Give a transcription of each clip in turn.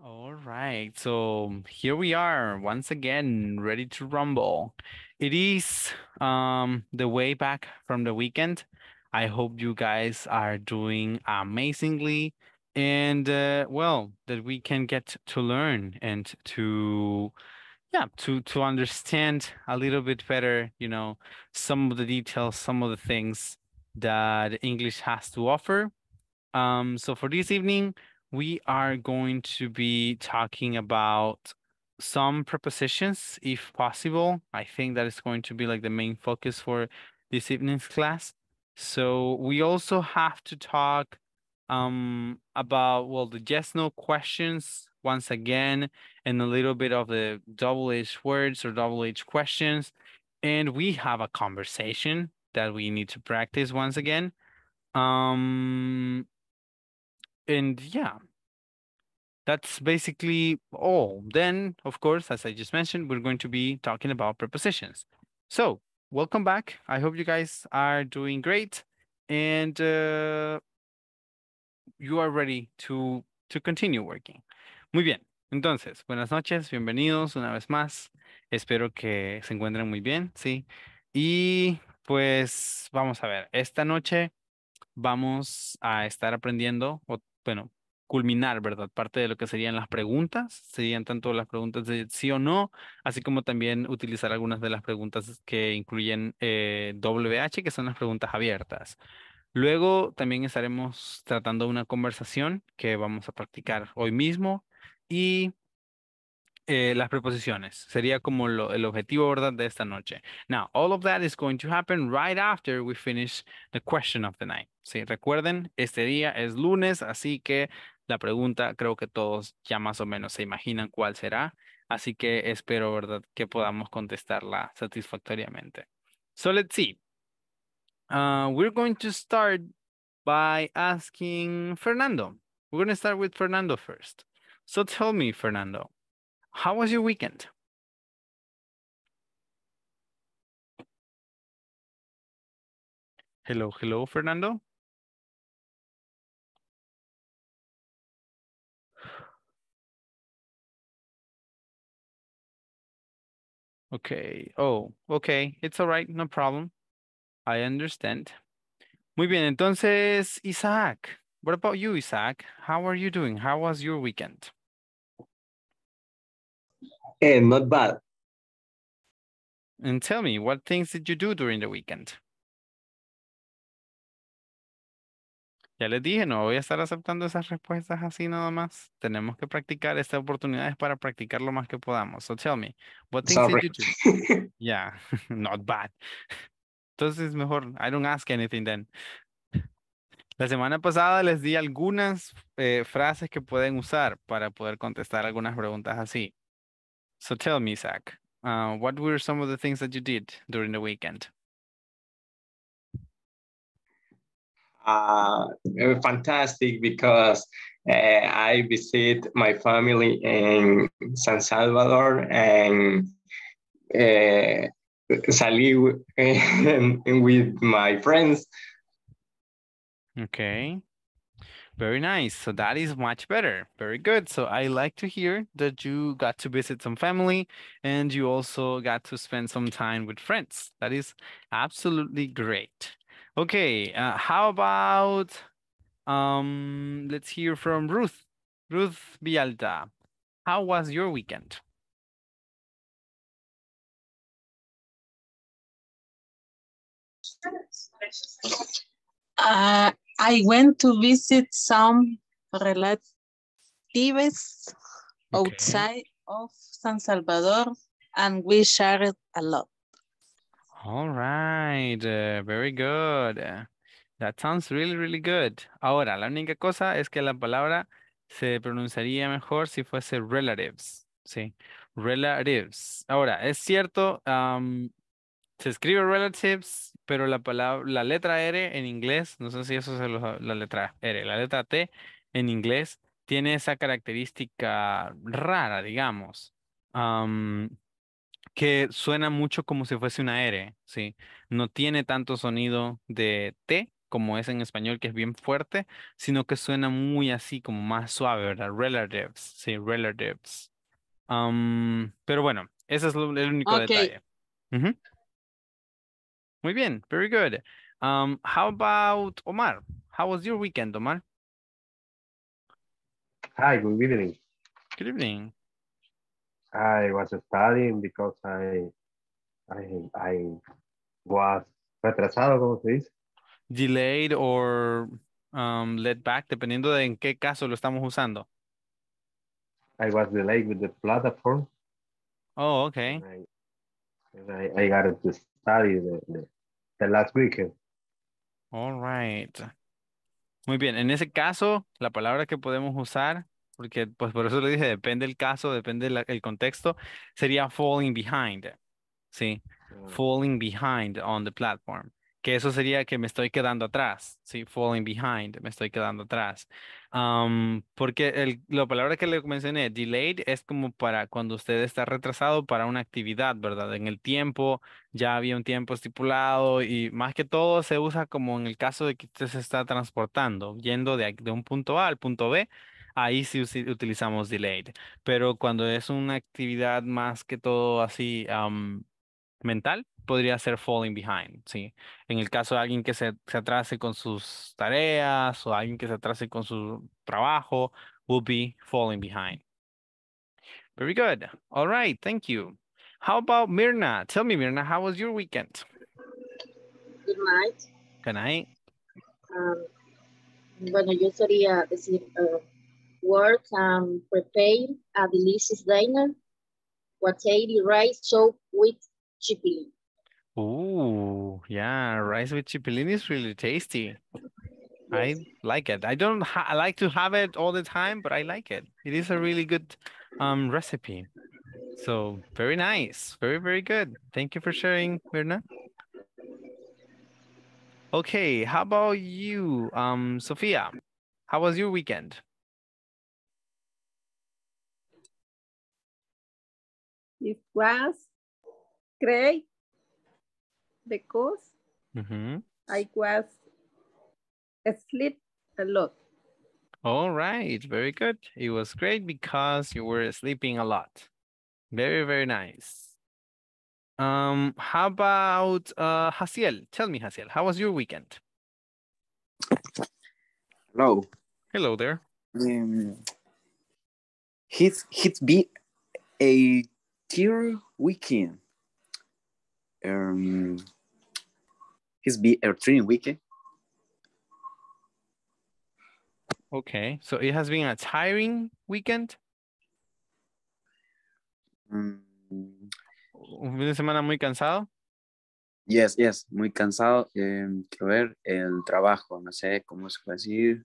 All right, so here we are once again, ready to rumble. It is um, the way back from the weekend. I hope you guys are doing amazingly and uh, well that we can get to learn and to yeah to to understand a little bit better you know some of the details some of the things that english has to offer um so for this evening we are going to be talking about some prepositions if possible i think that is going to be like the main focus for this evening's class so we also have to talk um, about, well, the yes, no questions once again, and a little bit of the double H words or double H questions. And we have a conversation that we need to practice once again. Um, and yeah, that's basically all. Then, of course, as I just mentioned, we're going to be talking about prepositions. So welcome back. I hope you guys are doing great. And uh, you are ready to, to continue working. Muy bien. Entonces, buenas noches, bienvenidos una vez más. Espero que se encuentren muy bien, sí. Y pues vamos a ver, esta noche vamos a estar aprendiendo, o, bueno, culminar, ¿verdad? Parte de lo que serían las preguntas, serían tanto las preguntas de sí o no, así como también utilizar algunas de las preguntas que incluyen WH, eh, que son las preguntas abiertas. Luego también estaremos tratando una conversación que vamos a practicar hoy mismo y eh, las preposiciones. Sería como el objetivo, De esta noche. Now, all of that is going to happen right after we finish the question of the night. Sí, recuerden, este día es lunes, así que la pregunta creo que todos ya más o menos se imaginan cuál será. Así que espero, ¿verdad?, que podamos contestarla satisfactoriamente. So let's see. Uh, we're going to start by asking Fernando. We're going to start with Fernando first. So tell me, Fernando, how was your weekend? Hello, hello, Fernando. Okay. Oh, okay. It's all right. No problem. I understand. Muy bien, entonces, Isaac, what about you, Isaac? How are you doing? How was your weekend? Eh, not bad. And tell me, what things did you do during the weekend? Ya les dije, no voy a estar aceptando esas respuestas así nada más. Tenemos que practicar. Esta oportunidad para practicar lo más que podamos. So tell me, what things did you do? yeah, not bad. Entonces, mejor, I don't ask anything then. La semana pasada les di algunas eh, frases que pueden usar para poder contestar algunas preguntas así. So tell me, Zach, uh, what were some of the things that you did during the weekend? Uh, fantastic because eh, I visit my family in San Salvador and eh, salí with my friends. Okay. Very nice. So that is much better. Very good. So I like to hear that you got to visit some family and you also got to spend some time with friends. That is absolutely great. Okay. Uh, how about, um, let's hear from Ruth. Ruth Vialta, how was your weekend? Uh, I went to visit some relatives outside of San Salvador and we shared a lot. All right, uh, very good. that sounds really, really good. Ahora, la única cosa es que la palabra se pronunciaría mejor si fuese relatives. Sí, relatives. Ahora, es cierto, um, se escribe relatives pero la palabra, la letra R en inglés, no sé si eso es la letra R, la letra T en inglés tiene esa característica rara, digamos, que suena mucho como si fuese una R, ¿sí? No tiene tanto sonido de T como es en español, que es bien fuerte, sino que suena muy así, como más suave, ¿verdad? Relatives, sí, relatives. Um, pero bueno, ese es el único detalle. Muy bien, very good. Um, how about Omar? How was your weekend, Omar? Hi, good evening. Good evening. I was studying because I I I was retrasado, ¿cómo se dice? Delayed or um, let back, dependiendo de en qué caso lo estamos usando. I was delayed with the platform. Oh, okay. And I, and I, I got to de last weekend. All right. Muy bien, en ese caso, la palabra que podemos usar, porque pues por eso le dije, depende el caso, depende el contexto, sería falling behind. Sí, mm. falling behind on the platform. Que eso sería que me estoy quedando atrás. Sí, falling behind, me estoy quedando atrás porque la palabra que le mencioné, delayed, es como para cuando usted está retrasado para una actividad, ¿verdad? En el tiempo, ya había un tiempo estipulado y más que todo se usa como en el caso de que usted se está transportando, yendo de, un punto A al punto B, ahí sí utilizamos delayed. Pero cuando es una actividad más que todo así mental, podría ser falling behind, ¿sí? En el caso de alguien que se, se atrase con sus tareas o alguien que se atrase con su trabajo, will be falling behind. Very good. All right, thank you. How about Mirna? Tell me, Mirna, how was your weekend? Good night. Good night. Um, bueno, yo sería decir, uh, work and um, prepare a delicious dinner, what rice soup with chipotle. Ooh, yeah, rice with chipilin is really tasty. I like it. I don't I like to have it all the time, but I like it. It is a really good um, recipe. So very nice. Very, very good. Thank you for sharing, Mirna. Okay, how about you, um, Sophia? How was your weekend? It was great because mm-hmm. I was asleep a lot. All right, very good. It was great because you were sleeping a lot. Very, very nice. Um, how about uh, Hasiel? Tell me, Hasiel, how was your weekend? Hello. Hello there. Um, it's it's been a tear weekend. Um, is be a weekend. Okay, so it has been a tiring weekend. Mm. Un fin de semana muy cansado. Yes, yes, muy cansado. Eh, ver el trabajo, no sé cómo se puede decir.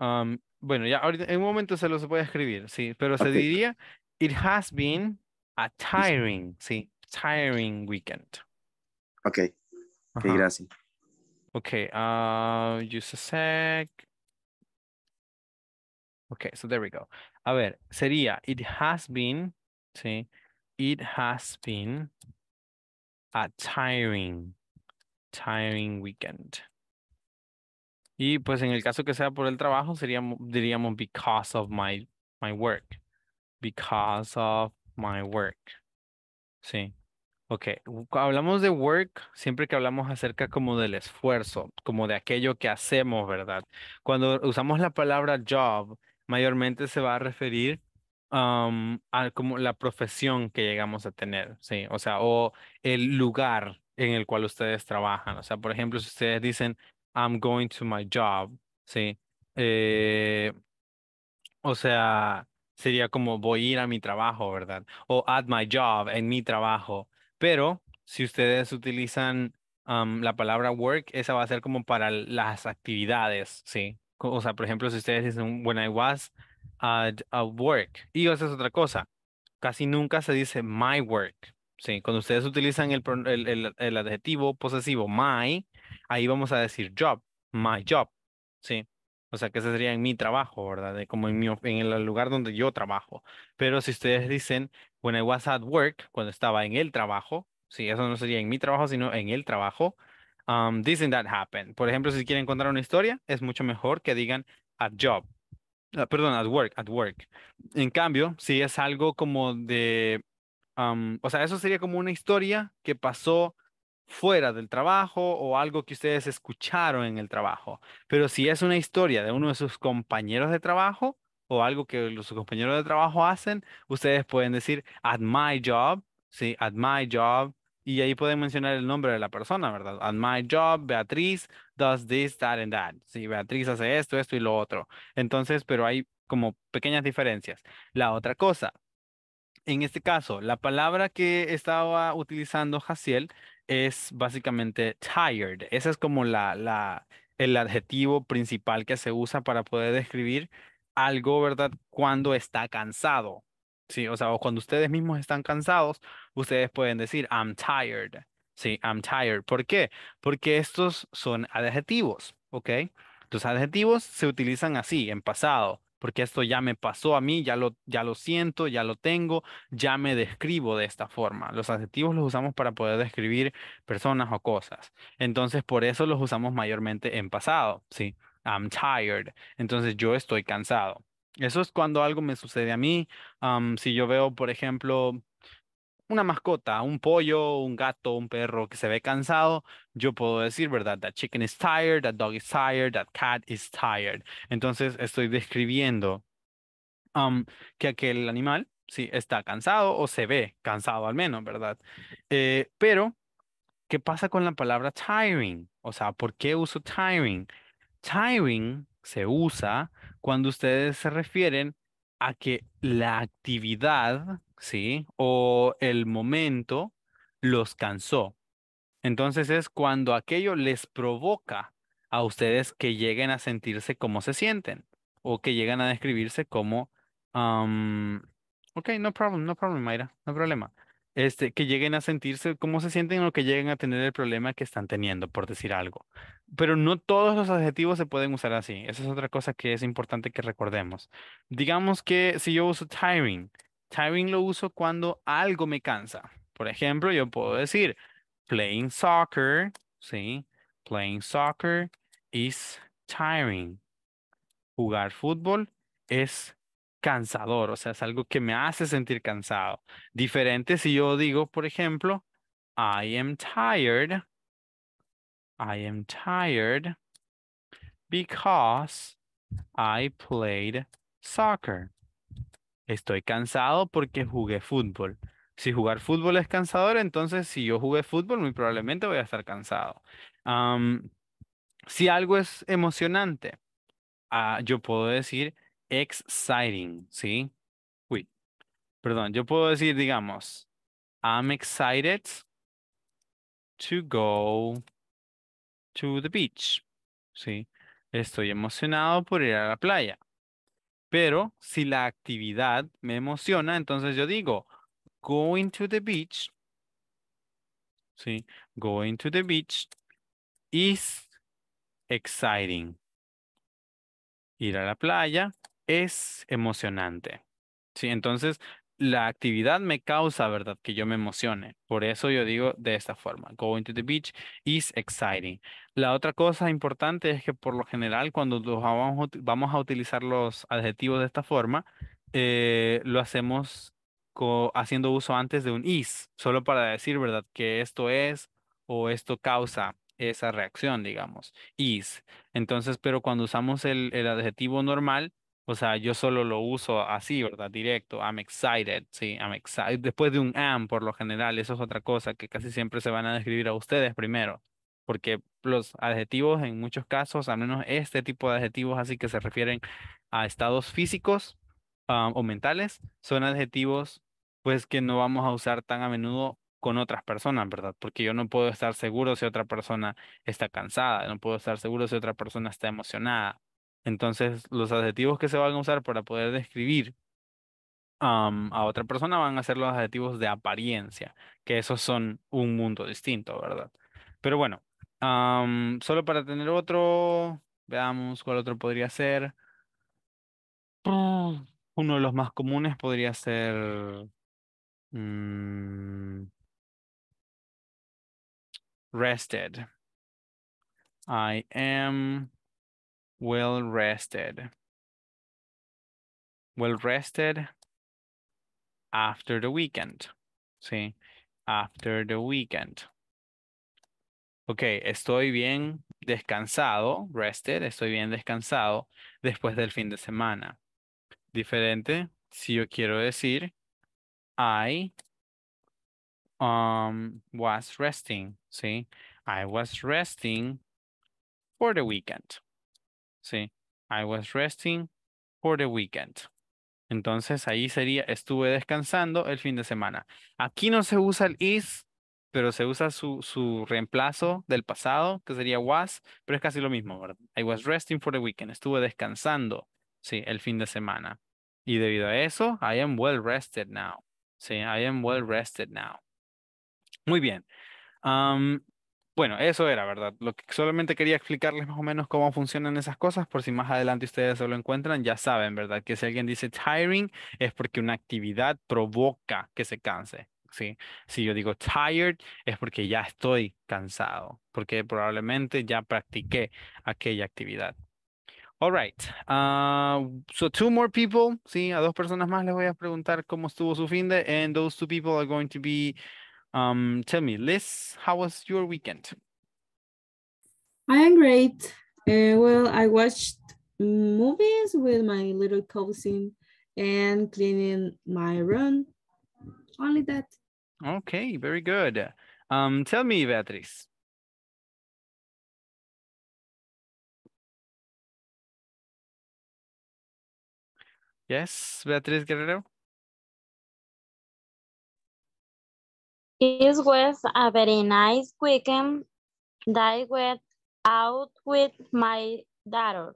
Um, bueno, ya ahorita, en un momento se los puede escribir, sí, pero se diría, it has been a tiring, sí, tiring weekend. Okay Okay, uh gracias. Okay, uh, ah, just a sec. Okay, so there we go. A ver, sería, it has been, ¿sí? It has been a tiring, tiring weekend. Y pues en el caso que sea por el trabajo, sería, diríamos because of my, my work. Because of my work. Sí. Ok, hablamos de work siempre que hablamos acerca como del esfuerzo, como de aquello que hacemos, ¿verdad? Cuando usamos la palabra job, mayormente se va a referir a como la profesión que llegamos a tener, ¿sí? O sea, o el lugar en el cual ustedes trabajan. O sea, por ejemplo, si ustedes dicen, I'm going to my job, ¿sí? Eh, o sea, sería como voy a ir a mi trabajo, ¿verdad? O at my job, en mi trabajo. Pero si ustedes utilizan la palabra work, esa va a ser como para las actividades, ¿sí? O sea, por ejemplo, si ustedes dicen, when I was at, work, y esa es otra cosa. Casi nunca se dice my work, ¿sí? Cuando ustedes utilizan el adjetivo posesivo my, ahí vamos a decir job, my job, ¿sí? O sea, que ese sería en mi trabajo, ¿verdad? como en, mi, en el lugar donde yo trabajo. Pero si ustedes dicen, when I was at work, cuando estaba en el trabajo, sí, eso no sería en mi trabajo, sino en el trabajo, um, this and that happened. Por ejemplo, si quieren contar una historia, es mucho mejor que digan at job. Ah, perdón, at work, at work. En cambio, si es algo como de, um, o sea, eso sería como una historia que pasó fuera del trabajo o algo que ustedes escucharon en el trabajo. Pero si es una historia de uno de sus compañeros de trabajo o algo que sus compañeros de trabajo hacen, ustedes pueden decir at my job, sí, at my job, y ahí pueden mencionar el nombre de la persona, ¿verdad? At my job, Beatriz does this, that and that. Sí, Beatriz hace esto, esto y lo otro. Entonces, pero hay como pequeñas diferencias. La otra cosa, en este caso, la palabra que estaba utilizando Jaciel es básicamente tired. Ese es como la, el adjetivo principal que se usa para poder describir algo, ¿verdad? Cuando está cansado. Sí, o sea, cuando ustedes mismos están cansados, ustedes pueden decir, I'm tired. Sí, I'm tired. ¿Por qué? Porque estos son adjetivos, ¿ok? Los adjetivos se utilizan así, en pasado porque esto ya me pasó a mí, ya lo, ya lo siento, ya lo tengo, ya me describo de esta forma. Los adjetivos los usamos para poder describir personas o cosas. Entonces, por eso los usamos mayormente en pasado, ¿sí? I'm tired. Entonces, yo estoy cansado. Eso es cuando algo me sucede a mí. si yo veo, por ejemplo, una mascota, un pollo, un gato, un perro que se ve cansado, yo puedo decir, ¿verdad? That chicken is tired, that dog is tired, that cat is tired. Entonces estoy describiendo um, que aquel animal, sí, está cansado o se ve cansado al menos, ¿verdad? Eh, pero, ¿qué pasa con la palabra tiring? O sea, ¿por qué uso tiring? Tiring se usa cuando ustedes se refieren a que la actividad ¿sí? O el momento los cansó. Entonces es cuando aquello les provoca a ustedes que lleguen a sentirse como se sienten o que llegan a describirse como, ok, no problem, no problem, Mayra, no problema. Este, que lleguen a sentirse como se sienten o que lleguen a tener el problema que están teniendo, por decir algo. Pero no todos los adjetivos se pueden usar así. Esa es otra cosa que es importante que recordemos. Digamos que si yo uso tiring, Tiring lo uso cuando algo me cansa. Por ejemplo, yo puedo decir, playing soccer, ¿sí? Playing soccer is tiring. Jugar fútbol es cansador, o sea, es algo que me hace sentir cansado. Diferente si yo digo, por ejemplo, I am tired. I am tired because I played soccer estoy cansado porque jugué fútbol. Si jugar fútbol es cansador, entonces si yo jugué fútbol, muy probablemente voy a estar cansado. si algo es emocionante, ah, yo puedo decir exciting, ¿sí? Uy, perdón, yo puedo decir, digamos, I'm excited to go to the beach, ¿sí? Estoy emocionado por ir a la playa. Pero si la actividad me emociona, entonces yo digo, going to the beach, ¿sí? Going to the beach is exciting. Ir a la playa es emocionante. ¿sí? Entonces, la actividad me causa, ¿verdad? Que yo me emocione. Por eso yo digo de esta forma, going to the beach is exciting. La otra cosa importante es que por lo general cuando vamos, a utilizar los adjetivos de esta forma, eh, lo hacemos haciendo uso antes de un is, solo para decir, ¿verdad? Que esto es o esto causa esa reacción, digamos, is. Entonces, pero cuando usamos el, el adjetivo normal, o sea, yo solo lo uso así, ¿verdad? Directo, I'm excited, sí, I'm excited. Después de un am, por lo general, eso es otra cosa que casi siempre se van a describir a ustedes primero porque los adjetivos en muchos casos, al menos este tipo de adjetivos así que se refieren a estados físicos ah, o mentales, son adjetivos pues que no vamos a usar tan a menudo con otras personas, ¿verdad? Porque yo no puedo estar seguro si otra persona está cansada, no puedo estar seguro si otra persona está emocionada. Entonces, los adjetivos que se van a usar para poder describir a otra persona van a ser los adjetivos de apariencia, que esos son un mundo distinto, ¿verdad? Pero bueno, solo para tener otro, veamos cuál otro podría ser. Uno de los más comunes podría ser mm, rested. I am well rested. Well rested after the weekend. Sí, after the weekend ok, estoy bien descansado, rested, estoy bien descansado después del fin de semana. Diferente si yo quiero decir, I um, was resting, ¿sí? I was resting for the weekend, ¿sí? I was resting for the weekend. Entonces ahí sería estuve descansando el fin de semana. Aquí no se usa el is pero se usa su, su, reemplazo del pasado, que sería was, pero es casi lo mismo, ¿verdad? I was resting for the weekend, estuve descansando, sí, el fin de semana. Y debido a eso, I am well rested now. Sí, I am well rested now. Muy bien. bueno, eso era, ¿verdad? Lo que solamente quería explicarles más o menos cómo funcionan esas cosas, por si más adelante ustedes se lo encuentran, ya saben, ¿verdad? Que si alguien dice tiring es porque una actividad provoca que se canse. ¿sí? Si yo digo tired es porque ya estoy cansado, porque probablemente ya practiqué aquella actividad. All right. Uh, so two more people, sí, a dos personas más les voy a preguntar cómo estuvo su fin de, and those two people are going to be, um, tell me, Liz, how was your weekend? I am great. Uh, well, I watched movies with my little cousin and cleaning my room. Only that. Okay, very good. Um, tell me, Beatriz. Yes, Beatriz Guerrero. It was a very nice weekend that I went out with my daughter.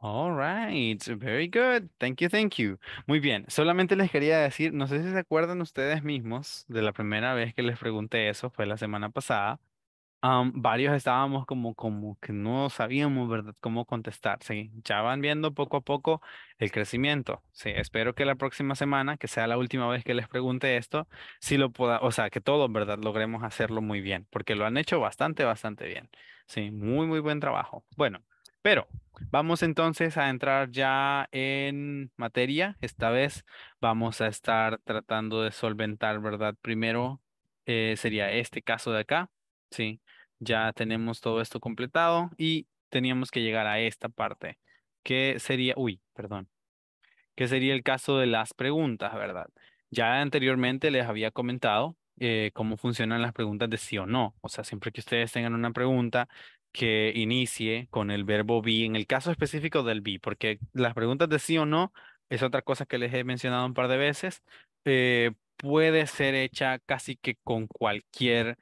All right, very good. Thank you, thank you. Muy bien, solamente les quería decir, no sé si se acuerdan ustedes mismos de la primera vez que les pregunté eso, fue la semana pasada. varios estábamos como, como que no sabíamos, ¿verdad?, cómo contestar. Sí, ya van viendo poco a poco el crecimiento. Sí, espero que la próxima semana, que sea la última vez que les pregunte esto, si lo pueda, o sea, que todos, ¿verdad?, logremos hacerlo muy bien, porque lo han hecho bastante, bastante bien. Sí, muy, muy buen trabajo. Bueno. Pero vamos entonces a entrar ya en materia. Esta vez vamos a estar tratando de solventar, ¿verdad? Primero eh, sería este caso de acá, ¿sí? Ya tenemos todo esto completado y teníamos que llegar a esta parte, que sería, uy, perdón, que sería el caso de las preguntas, ¿verdad? Ya anteriormente les había comentado eh, cómo funcionan las preguntas de sí o no. O sea, siempre que ustedes tengan una pregunta, que inicie con el verbo be, en el caso específico del be, porque las preguntas de sí o no es otra cosa que les he mencionado un par de veces, eh, puede ser hecha casi que con cualquier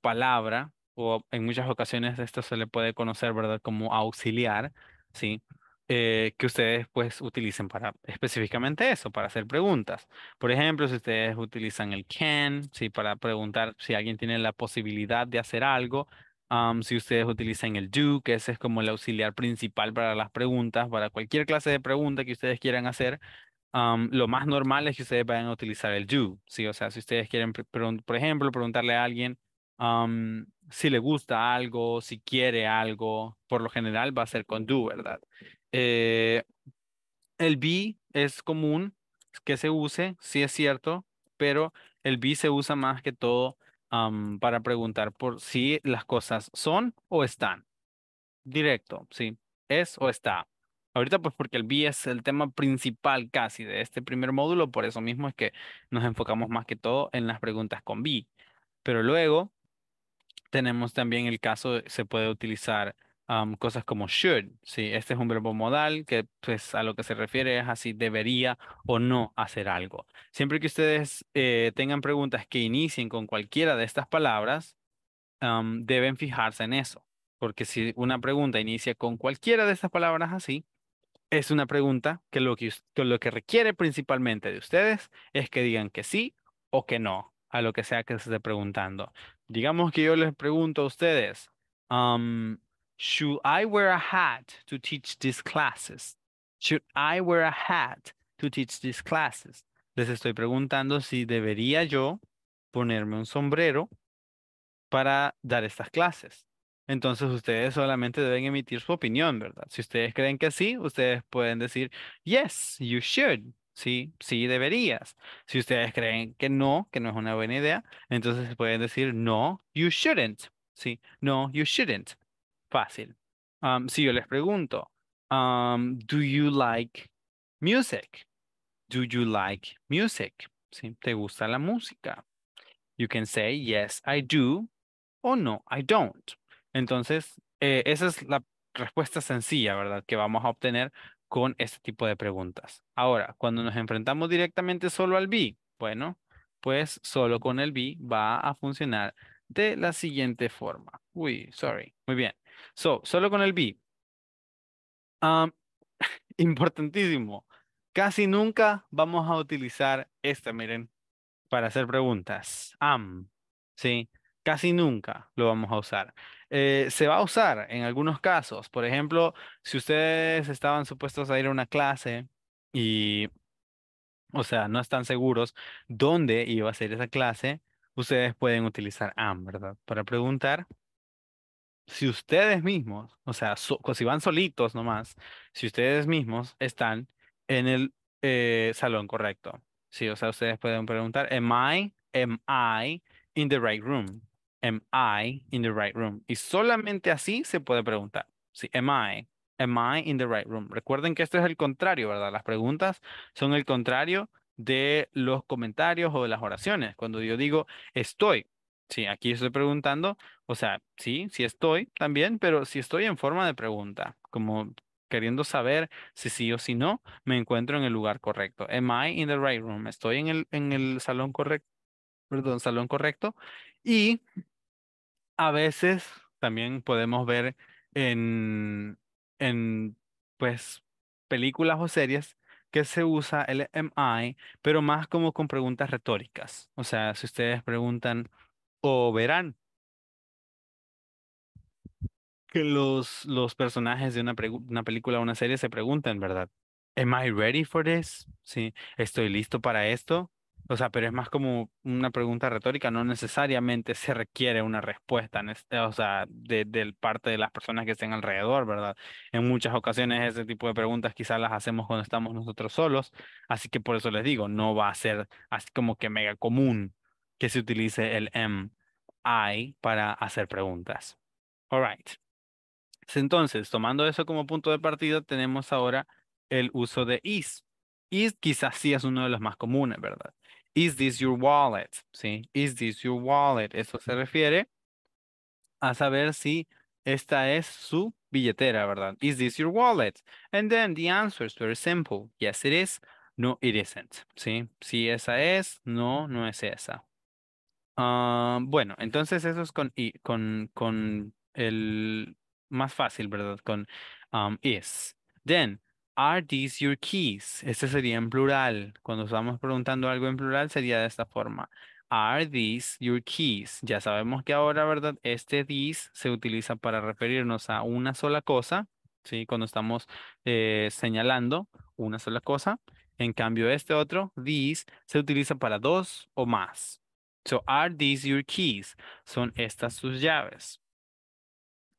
palabra, o en muchas ocasiones esto se le puede conocer, ¿verdad? Como auxiliar, ¿sí? Eh, que ustedes pues utilicen para específicamente eso, para hacer preguntas. Por ejemplo, si ustedes utilizan el can, ¿sí? Para preguntar si alguien tiene la posibilidad de hacer algo, si ustedes utilizan el do, que ese es como el auxiliar principal para las preguntas, para cualquier clase de pregunta que ustedes quieran hacer, lo más normal es que ustedes vayan a utilizar el do, ¿sí? O sea, si ustedes quieren, por ejemplo, preguntarle a alguien si le gusta algo, si quiere algo, por lo general va a ser con do, ¿verdad? Eh, el be es común que se use, sí es cierto, pero el be se usa más que todo para preguntar por si las cosas son o están. Directo, sí. Es o está. Ahorita pues porque el B es el tema principal casi de este primer módulo, por eso mismo es que nos enfocamos más que todo en las preguntas con B. Pero luego tenemos también el caso, se puede utilizar cosas como should. ¿sí? Este es un verbo modal que pues, a lo que se refiere es así debería o no hacer algo. Siempre que ustedes eh, tengan preguntas que inicien con cualquiera de estas palabras, deben fijarse en eso. Porque si una pregunta inicia con cualquiera de estas palabras así, es una pregunta que lo que, lo que requiere principalmente de ustedes es que digan que sí o que no a lo que sea que se esté preguntando. Digamos que yo les pregunto a ustedes, Should I wear a hat to teach these classes? Should I wear a hat to teach these classes? Les estoy preguntando si debería yo ponerme un sombrero para dar estas clases. Entonces ustedes solamente deben emitir su opinión, ¿verdad? Si ustedes creen que sí, ustedes pueden decir, yes, you should. Sí, sí deberías. Si ustedes creen que no, que no es una buena idea, entonces pueden decir, no, you shouldn't. Sí, no, you shouldn't. Fácil. Um, si yo les pregunto, um, do you like music? Do you like music? ¿Te gusta la música? You can say, yes, I do, o no, I don't. Entonces, eh, esa es la respuesta sencilla, ¿verdad? Que vamos a obtener con este tipo de preguntas. Ahora, cuando nos enfrentamos directamente solo al B bueno, pues solo con el be va a funcionar de la siguiente forma. Uy, sorry. Muy bien. So, solo con el B. importantísimo. Casi nunca vamos a utilizar esta, miren, para hacer preguntas. Am, ¿sí? Casi nunca lo vamos a usar. Eh, se va a usar en algunos casos. Por ejemplo, si ustedes estaban supuestos a ir a una clase y, o sea, no están seguros dónde iba a ser esa clase, ustedes pueden utilizar am, ¿verdad? Para preguntar si ustedes mismos, o sea, si van solitos nomás, si ustedes mismos están en el eh, salón correcto. Sí, o sea, ustedes pueden preguntar, am I, am I in the right room? Am I in the right room? Y solamente así se puede preguntar. Sí, am I, am I in the right room? Recuerden que esto es el contrario, ¿verdad? Las preguntas son el contrario de los comentarios o de las oraciones. Cuando yo digo, estoy, Sí, aquí estoy preguntando, o sea, sí, sí estoy también, pero si estoy en forma de pregunta, como queriendo saber si sí o si no me encuentro en el lugar correcto. Am I in the right room? Estoy en el, en el salón correcto, perdón, salón correcto. Y a veces también podemos ver en, en pues, películas o series que se usa el am I, pero más como con preguntas retóricas. O sea, si ustedes preguntan, o verán que los, los personajes de una, una película o una serie se preguntan, ¿verdad? ¿Am I ready for this? Sí, ¿estoy listo para esto? O sea, pero es más como una pregunta retórica, no necesariamente se requiere una respuesta, este, o sea, de, de, parte de las personas que estén alrededor, ¿verdad? En muchas ocasiones ese tipo de preguntas quizás las hacemos cuando estamos nosotros solos, así que por eso les digo, no va a ser así como que mega común que se utilice el mi em, I, para hacer preguntas. All right. Entonces, tomando eso como punto de partida, tenemos ahora el uso de is. Is quizás sí es uno de los más comunes, ¿verdad? Is this your wallet? ¿Sí? Is this your wallet? Eso se refiere a saber si esta es su billetera, ¿verdad? Is this your wallet? And then the answer is very simple. Yes, it is. No, it isn't. ¿Sí? Si esa es, no, no es esa. Ah, bueno, entonces eso es con, con, con el más fácil, ¿verdad? Con um, is. Then, are these your keys? Este sería en plural. Cuando estamos preguntando algo en plural sería de esta forma. Are these your keys? Ya sabemos que ahora, ¿verdad? Este these se utiliza para referirnos a una sola cosa, ¿sí? Cuando estamos eh, señalando una sola cosa. En cambio, este otro, these, se utiliza para dos o más, So, are these your keys? Son estas sus llaves.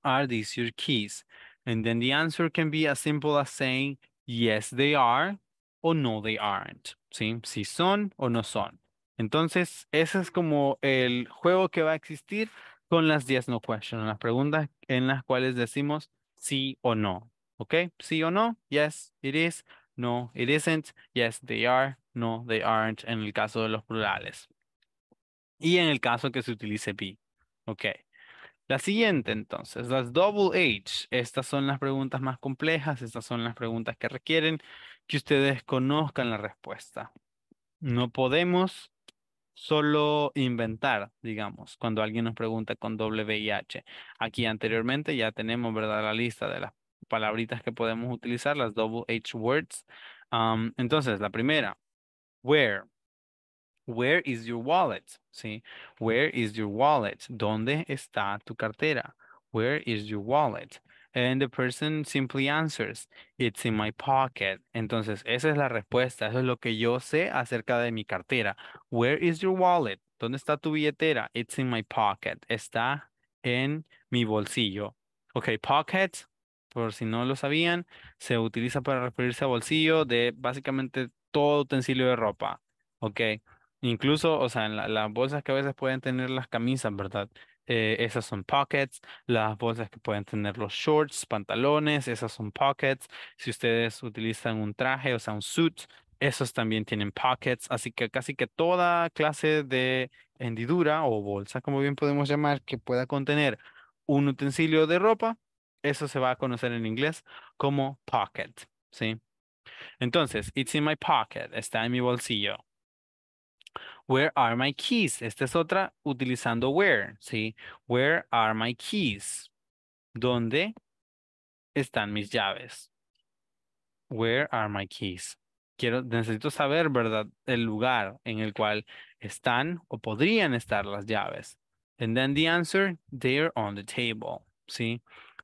Are these your keys? And then the answer can be as simple as saying, yes, they are, o no, they aren't. ¿Sí? Si son o no son. Entonces, ese es como el juego que va a existir con las 10 no questions, las preguntas en las cuales decimos sí o no. ¿Ok? Sí o no, yes, it is, no, it isn't, yes, they are, no, they aren't, en el caso de los plurales y en el caso que se utilice be. Ok. La siguiente entonces, las double H. Estas son las preguntas más complejas, estas son las preguntas que requieren que ustedes conozcan la respuesta. No podemos solo inventar, digamos, cuando alguien nos pregunta con WIH. Aquí anteriormente ya tenemos, ¿verdad? La lista de las palabritas que podemos utilizar, las double H words. entonces, la primera, where. Where is your wallet? ¿Sí? Where is your wallet? ¿Dónde está tu cartera? Where is your wallet? And the person simply answers, it's in my pocket. Entonces, esa es la respuesta. Eso es lo que yo sé acerca de mi cartera. Where is your wallet? ¿Dónde está tu billetera? It's in my pocket. Está en mi bolsillo. Ok, pocket, por si no lo sabían, se utiliza para referirse a bolsillo de básicamente todo utensilio de ropa. Ok, Incluso, o sea, las bolsas que a veces pueden tener las camisas, ¿verdad? Eh, esas son pockets, las bolsas que pueden tener los shorts, pantalones, esas son pockets. Si ustedes utilizan un traje, o sea, un suit, esos también tienen pockets. Así que casi que toda clase de hendidura o bolsa, como bien podemos llamar, que pueda contener un utensilio de ropa, eso se va a conocer en inglés como pocket, ¿sí? Entonces, it's in my pocket, está en mi bolsillo. Where are my keys? Esta es otra utilizando where, ¿sí? Where are my keys? ¿Dónde están mis llaves? Where are my keys? Quiero, necesito saber, ¿verdad? El lugar en el cual están o podrían estar las llaves. And then the answer, they're on the table, ¿sí?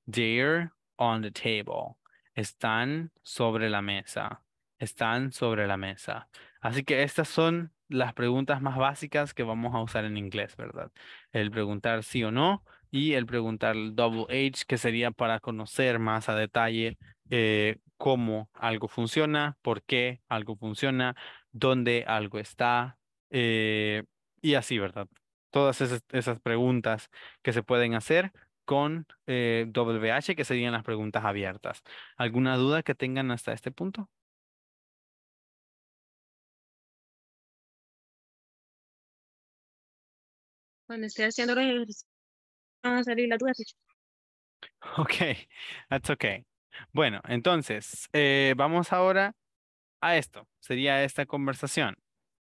They're on the table. Están sobre la mesa. Están sobre la mesa. Así que estas son las preguntas más básicas que vamos a usar en inglés, ¿verdad? El preguntar sí o no y el preguntar double H, que sería para conocer más a detalle eh, cómo algo funciona, por qué algo funciona, dónde algo está eh, y así, ¿verdad? Todas esas, preguntas que se pueden hacer con eh, WH, que serían las preguntas abiertas. ¿Alguna duda que tengan hasta este punto? Cuando esté haciendo los ejercicios, a salir las dudas. Ok, that's okay. Bueno, entonces, eh, vamos ahora a esto. Sería esta conversación.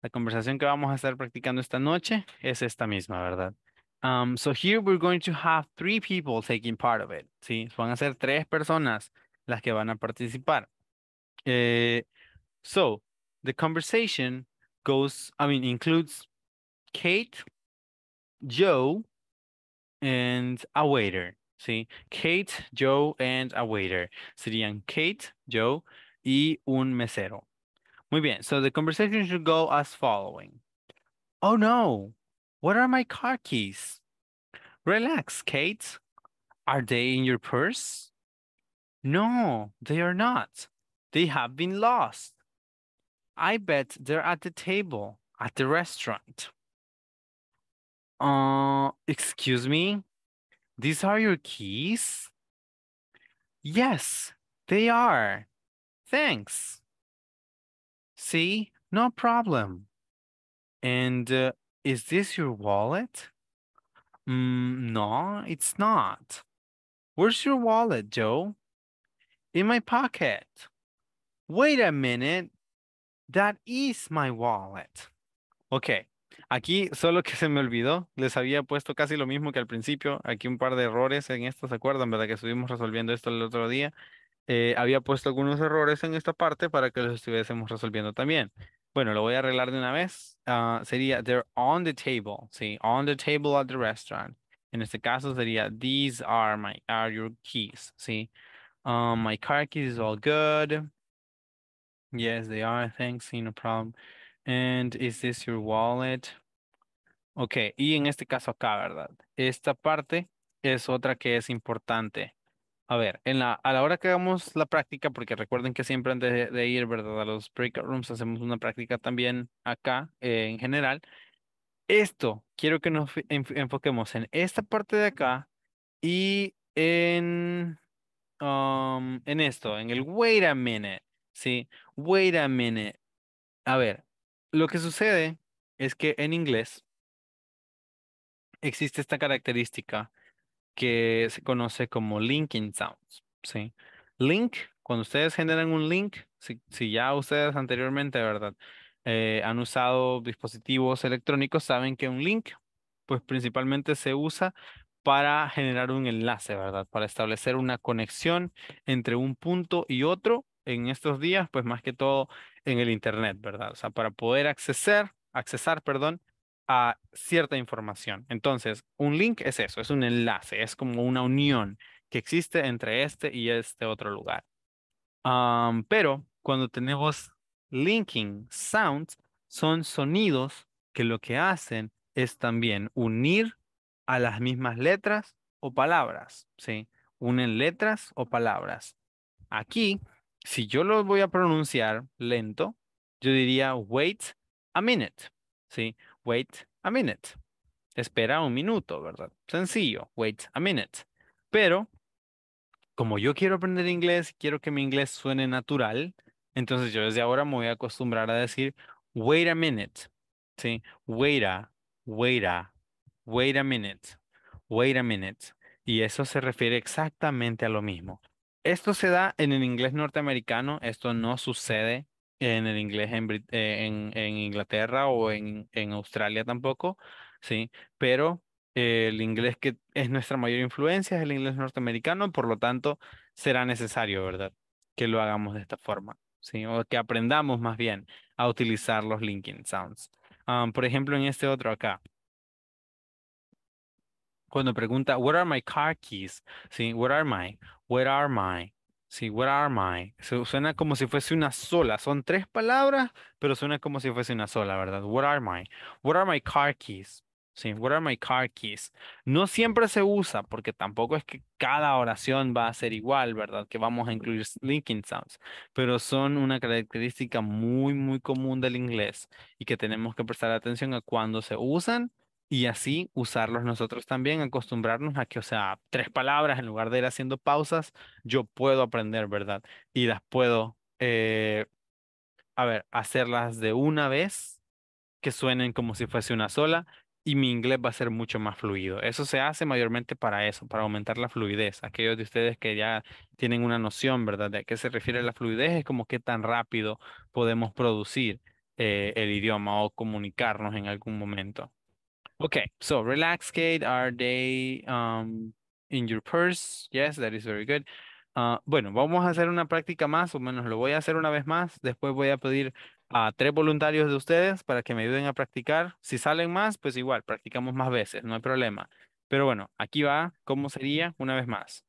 La conversación que vamos a estar practicando esta noche es esta misma, ¿verdad? Um, so here we're going to have three people taking part of it. ¿sí? Van a ser tres personas las que van a participar. Eh, so, the conversation goes, I mean, includes Kate, Joe and a waiter. ¿sí? Kate, Joe and a waiter. Serían Kate, Joe y un mesero. Muy bien. So the conversation should go as following. Oh no, what are my car keys? Relax, Kate. Are they in your purse? No, they are not. They have been lost. I bet they're at the table at the restaurant. Uh, excuse me, these are your keys? Yes, they are. Thanks. See, no problem. And uh, is this your wallet? Mm, no, it's not. Where's your wallet, Joe? In my pocket. Wait a minute. That is my wallet. Okay, Aquí solo que se me olvidó, les había puesto casi lo mismo que al principio, aquí un par de errores en esto, ¿se acuerdan? ¿Verdad que estuvimos resolviendo esto el otro día? Eh, había puesto algunos errores en esta parte para que los estuviésemos resolviendo también. Bueno, lo voy a arreglar de una vez. Ah, sería, they're on the table, ¿sí? On the table at the restaurant. En este caso sería, these are my, are your keys, ¿sí? Um, my car keys is all good. Yes, they are, thanks, no problem. And is this your wallet? Ok, y en este caso acá, ¿verdad? Esta parte es otra que es importante. A ver, en la, a la hora que hagamos la práctica, porque recuerden que siempre antes de, ir, ¿verdad? A los breakout rooms hacemos una práctica también acá eh, en general. Esto, quiero que nos enfoquemos en esta parte de acá y en, um, en esto, en el wait a minute, ¿sí? Wait a minute. A ver, lo que sucede es que en inglés existe esta característica que se conoce como linking sounds. ¿sí? Link, cuando ustedes generan un link, si, ya ustedes anteriormente, ¿verdad? Eh, han usado dispositivos electrónicos, saben que un link, pues principalmente se usa para generar un enlace, ¿verdad? Para establecer una conexión entre un punto y otro en estos días, pues más que todo en el Internet, ¿verdad? O sea, para poder accesar, accesar, perdón, a cierta información. Entonces, un link es eso, es un enlace, es como una unión que existe entre este y este otro lugar. pero cuando tenemos linking sounds, son sonidos que lo que hacen es también unir a las mismas letras o palabras, ¿sí? Unen letras o palabras. Aquí si yo lo voy a pronunciar lento, yo diría wait a minute, ¿sí? Wait a minute. Espera un minuto, ¿verdad? Sencillo, wait a minute. Pero, como yo quiero aprender inglés, quiero que mi inglés suene natural, entonces yo desde ahora me voy a acostumbrar a decir wait a minute, ¿sí? Wait a, wait a, wait a minute, wait a minute. Y eso se refiere exactamente a lo mismo. Esto se da en el inglés norteamericano, esto no sucede en el inglés en, eh, Inglaterra o en, Australia tampoco, ¿sí? Pero el inglés que es nuestra mayor influencia es el inglés norteamericano, por lo tanto será necesario, ¿verdad? Que lo hagamos de esta forma, ¿sí? O que aprendamos más bien a utilizar los linking sounds. Ah, por ejemplo, en este otro acá, cuando pregunta, where are my car keys? Sí, where are my? Where are my? Sí, where are my? se suena como si fuese una sola. Son tres palabras, pero suena como si fuese una sola, ¿verdad? Where are my? what are my car keys? Sí, where are my car keys? No siempre se usa porque tampoco es que cada oración va a ser igual, ¿verdad? Que vamos a incluir linking sounds, pero son una característica muy, muy común del inglés y que tenemos que prestar atención a cuando se usan y así usarlos nosotros también, acostumbrarnos a que, o sea, tres palabras en lugar de ir haciendo pausas, yo puedo aprender, ¿verdad? Y las puedo, eh, a ver, hacerlas de una vez, que suenen como si fuese una sola, y mi inglés va a ser mucho más fluido. Eso se hace mayormente para eso, para aumentar la fluidez. Aquellos de ustedes que ya tienen una noción, ¿verdad? De a qué se refiere la fluidez, es como qué tan rápido podemos producir eh, el idioma o comunicarnos en algún momento. Okay, so relax Kate, are they um, in your purse? Yes, that is very good. Ah, bueno, vamos a hacer una práctica más, o menos lo voy a hacer una vez más. Después voy a pedir a tres voluntarios de ustedes para que me ayuden a practicar. Si salen más, pues igual, practicamos más veces, no hay problema. Pero bueno, aquí va cómo sería una vez más.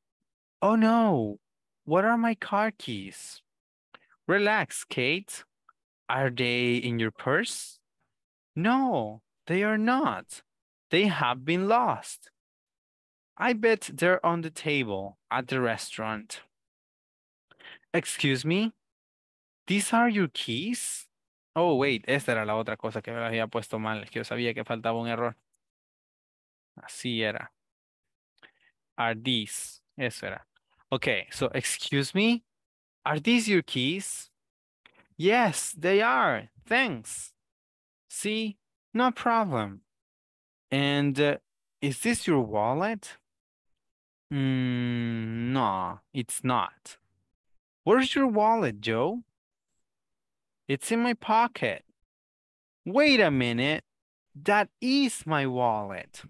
Oh no, what are my car keys? Relax, Kate. Are they in your purse? No, They are not. They have been lost. I bet they're on the table at the restaurant. Excuse me, these are your keys? Oh, wait, esta era la otra cosa que me había puesto mal, que yo sabía que faltaba un error. Así era. Are these? Eso era. Okay, so excuse me, are these your keys? Yes, they are. Thanks. See, no problem. And uh, is this your wallet? Mm, no, it's not. Where's your wallet, Joe? It's in my pocket. Wait a minute. That is my wallet.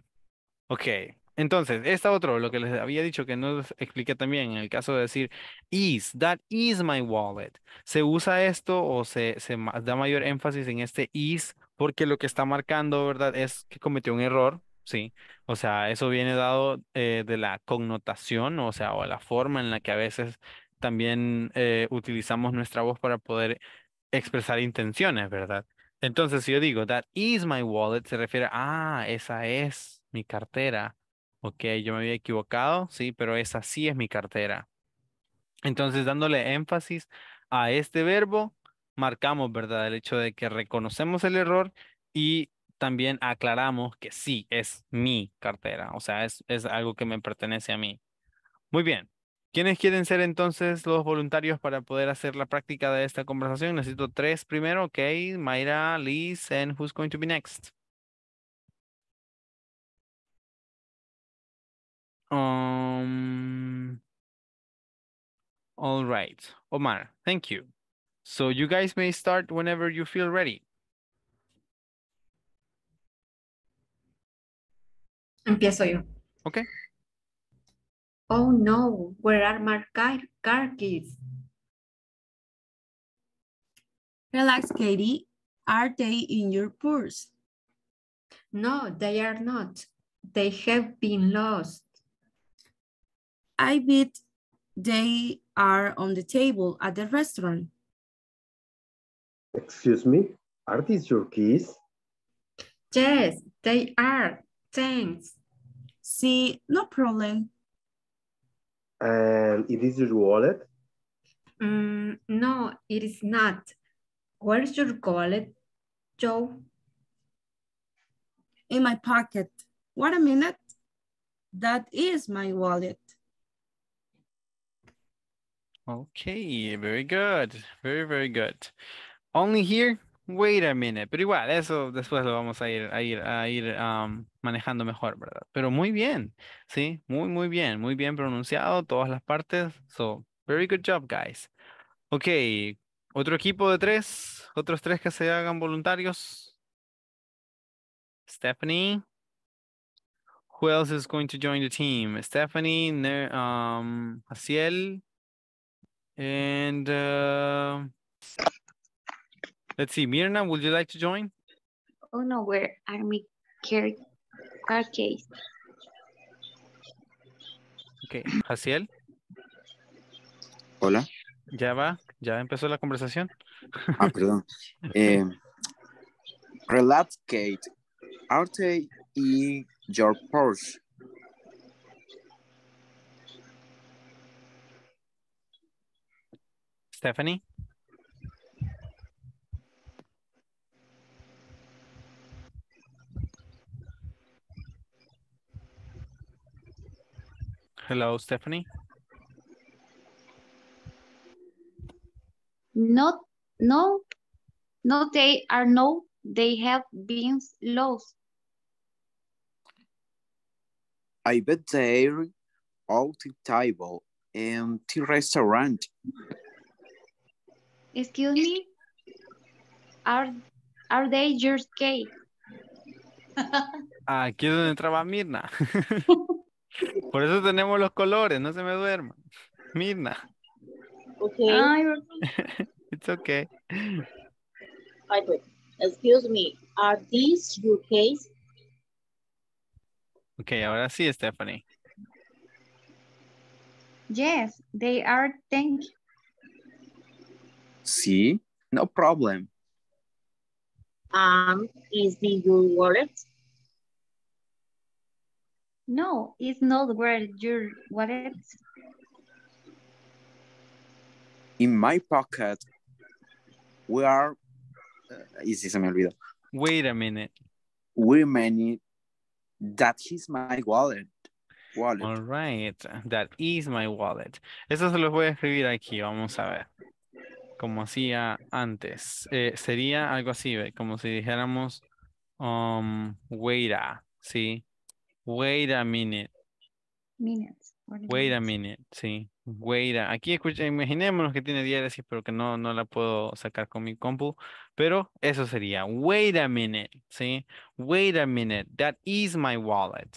Ok, entonces, esta otro, lo que les había dicho que no les expliqué también, en el caso de decir is, that is my wallet. Se usa esto o se, se da mayor énfasis en este is porque lo que está marcando, ¿verdad? Es que cometió un error, ¿sí? O sea, eso viene dado eh, de la connotación, o sea, o la forma en la que a veces también eh, utilizamos nuestra voz para poder expresar intenciones, ¿verdad? Entonces, si yo digo, that is my wallet, se refiere a, ah, esa es mi cartera. Ok, yo me había equivocado, sí, pero esa sí es mi cartera. Entonces, dándole énfasis a este verbo, marcamos, ¿verdad? El hecho de que reconocemos el error y también aclaramos que sí, es mi cartera, o sea, es, algo que me pertenece a mí. Muy bien. ¿Quiénes quieren ser entonces los voluntarios para poder hacer la práctica de esta conversación? Necesito tres primero, ok. Mayra, Liz, and who's going to be next? Um, all right. Omar, thank you. So you guys may start whenever you feel ready. Empiezo yo. Okay. Oh no, where are my car, car keys? Relax, Katie. Are they in your purse? No, they are not. They have been lost. I bet they are on the table at the restaurant. Excuse me, are these your keys? Yes, they are. Thanks. See, no problem. And it is your wallet? Mm, no, it is not. Where's your wallet, Joe? In my pocket. What a minute. That is my wallet. Okay, very good. Very, very good. Only here. Wait a minute, pero igual, eso después lo vamos a ir, a ir, a ir manejando mejor, ¿verdad? Pero muy bien, sí, muy, muy bien, muy bien pronunciado, todas las partes. So, very good job, guys. Ok, otro equipo de tres, otros tres que se hagan voluntarios. Stephanie. Who else is going to join the team? Stephanie, um, Asiel, and uh, Let's see, Mirna, would you like to join? Oh no, where are my car, case? Okay, Hola. Ya va, ya empezó la conversación. Ah, perdón. eh, Kate, arte y your purse. Stephanie. Hello, Stephanie. No, no, no, they are no, they have been lost. I bet they're out the table in the restaurant. Excuse me? Are, are they your cake? Aquí donde entraba Mirna. Por eso tenemos los colores, no se me duerman. Mirna. Okay. It's okay. Excuse me, are these your case? Okay, ahora sí, Stephanie. Yes, they are, thank you. Sí, no problem. Um, is the your wallet? No, it's not where your wallet. In my pocket, we are, eh, y si se me olvidó. Wait a minute. We many, that is my wallet. Wallet. All right, that is my wallet. Eso se los voy a escribir aquí, vamos a ver. Como hacía antes. Eh, sería algo así, como si dijéramos um, wait ¿sí? Wait a minute. Minutes. Wait a minute, sí. Wait a... Aquí escucha, imaginémonos que tiene diálisis, pero que no, no la puedo sacar con mi compu. Pero eso sería, wait a minute, sí. Wait a minute, that is my wallet.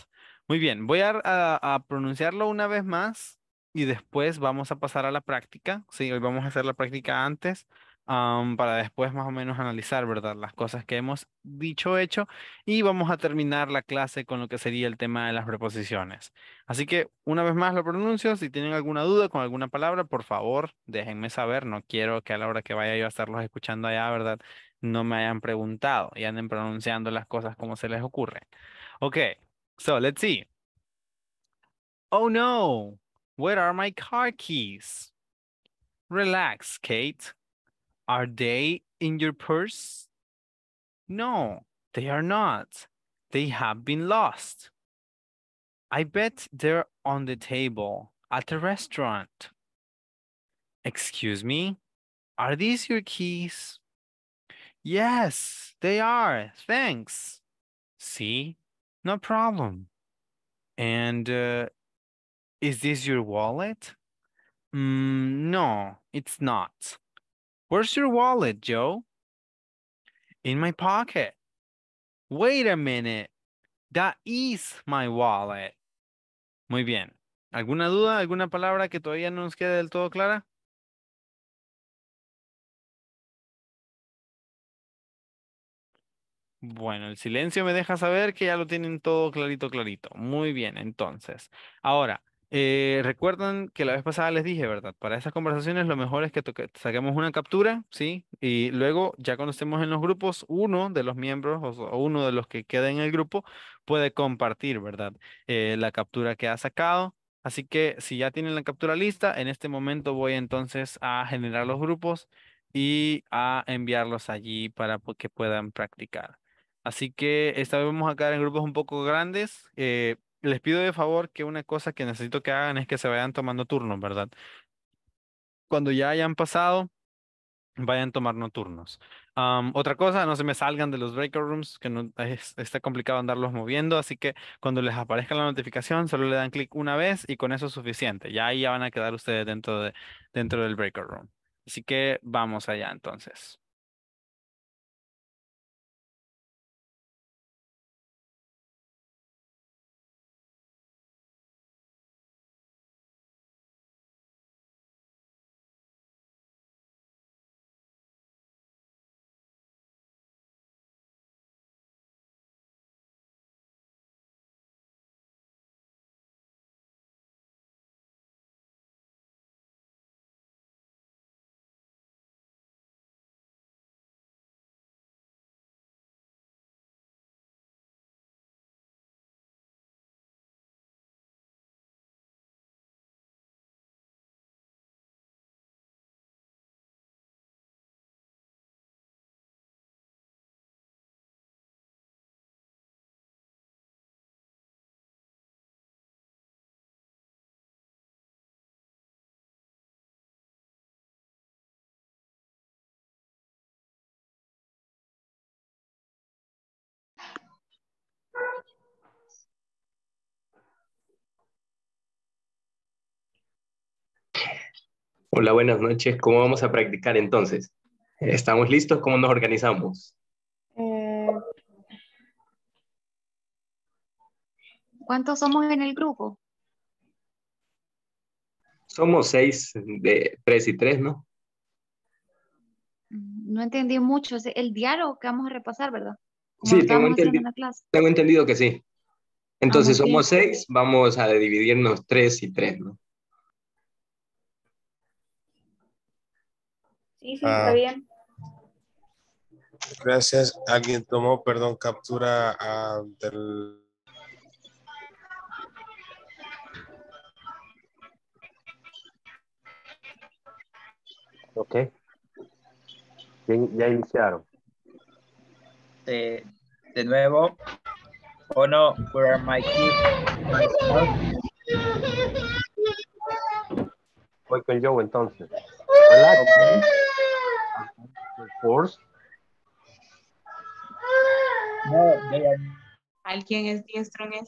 Muy bien, voy a, a pronunciarlo una vez más y después vamos a pasar a la práctica. Sí, hoy vamos a hacer la práctica antes para después más o menos analizar, ¿verdad? Las cosas que hemos dicho, hecho, y vamos a terminar la clase con lo que sería el tema de las preposiciones. Así que una vez más lo pronuncio, si tienen alguna duda con alguna palabra, por favor, déjenme saber, no quiero que a la hora que vaya yo a estarlos escuchando allá, ¿verdad? No me hayan preguntado y anden pronunciando las cosas como se les ocurre. Ok, so let's see. Oh no, where are my car keys? Relax, Kate. Are they in your purse? No, they are not. They have been lost. I bet they're on the table at the restaurant. Excuse me, are these your keys? Yes, they are. Thanks. See, no problem. And uh, is this your wallet? Mm, no, it's not. Where's your wallet, Joe? In my pocket. Wait a minute. That is my wallet. Muy bien. ¿Alguna duda? ¿Alguna palabra que todavía no nos quede del todo clara? Bueno, el silencio me deja saber que ya lo tienen todo clarito, clarito. Muy bien, entonces. Ahora, eh, recuerdan que la vez pasada les dije, ¿verdad? Para esas conversaciones lo mejor es que saquemos una captura, ¿sí? Y luego, ya cuando estemos en los grupos, uno de los miembros o, uno de los que quede en el grupo puede compartir, ¿verdad? Eh, la captura que ha sacado. Así que si ya tienen la captura lista, en este momento voy entonces a generar los grupos y a enviarlos allí para que puedan practicar. Así que esta vez vamos a quedar en grupos un poco grandes. Eh, les pido de favor que una cosa que necesito que hagan es que se vayan tomando turnos, ¿verdad? Cuando ya hayan pasado, vayan tomando turnos. Um, otra cosa, no se me salgan de los breaker rooms, que no, está complicado andarlos moviendo, así que cuando les aparezca la notificación, solo le dan clic una vez y con eso es suficiente. Ya ahí ya van a quedar ustedes dentro, de, dentro del breaker room. Así que vamos allá entonces. Hola, buenas noches. ¿Cómo vamos a practicar entonces? ¿Estamos listos? ¿Cómo nos organizamos? Eh, ¿Cuántos somos en el grupo? Somos seis, de tres y tres, ¿no? Mm, no entendí mucho. el diario que vamos a repasar, ¿verdad? sí, tengo entendido, tengo entendido que sí. Entonces, ah, somos seis, vamos a dividirnos tres y tres, ¿no? está ah, bien. Gracias. Alguien tomó, perdón, captura ah, del... Ok. Ya, iniciaron. Eh, de nuevo. Oh no, where are my kids? Voy con Joe entonces. Force. ¿Alguien es diestro en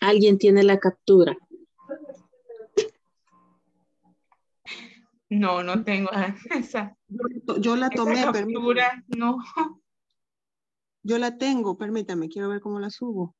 Alguien tiene la captura. No, no tengo esa yo, la tomé, permítame, no. Yo la tengo, permítame, quiero ver cómo la subo.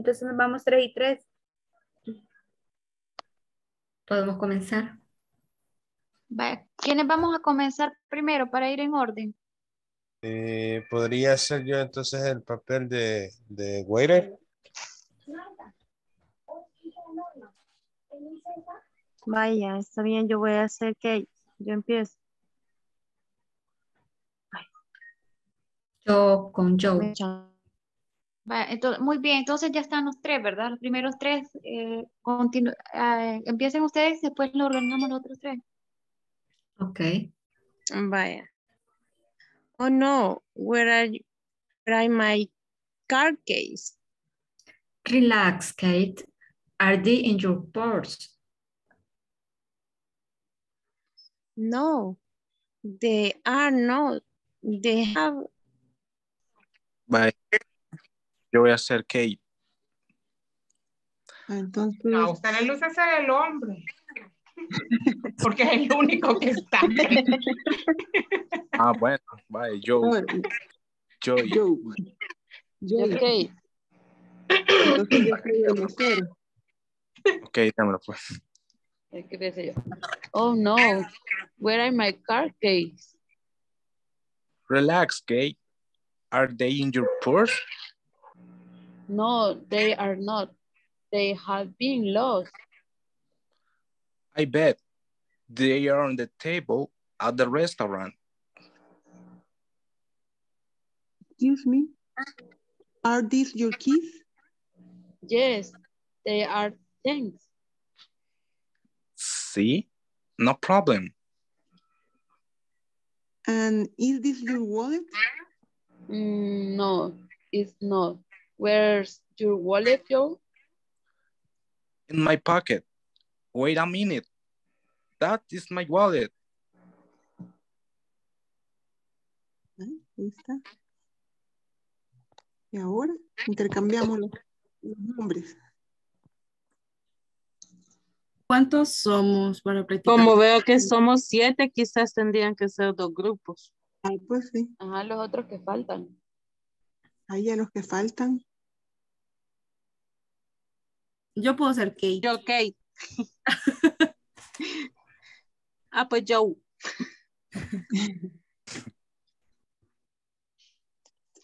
Entonces nos vamos tres y tres. Podemos comenzar. ¿Quiénes vamos a comenzar primero para ir en orden? Eh, ¿Podría ser yo entonces el papel de, de waiter? Vaya, está bien, yo voy a hacer que yo empiezo. Yo con Joe muy bien, entonces ya están los tres, ¿verdad? Los primeros tres, eh, ah, empiecen ustedes, después lo ordenamos los otros tres. Ok. Vaya. Oh no, where are, my car case? Relax, Kate. Are they in your purse? No, they are not. They have... Bye. Yo voy a ser Kate. Ah, entonces... No, usted le luce ser el hombre. Porque es el único que está. ah, bueno, bye, yo. Yo. Yo. Kate. pues. Oh no, where are my car keys? Relax, Kate. Are they in your purse? No, they are not. They have been lost. I bet they are on the table at the restaurant. Excuse me? Are these your keys? Yes, they are thanks. See? No problem. And is this your wallet? Mm, no, it's not. Where's your wallet, Joe? En my pocket. Wait a minute. That is my wallet. Ah, ahí está. Y ahora intercambiamos los, nombres. ¿Cuántos somos para practicar? Como veo que somos siete, quizás tendrían que ser dos grupos. Ah, pues sí. Ajá, los otros que faltan. Ahí a los que faltan. Yo puedo ser Kate. Yo, Kate. ah, pues yo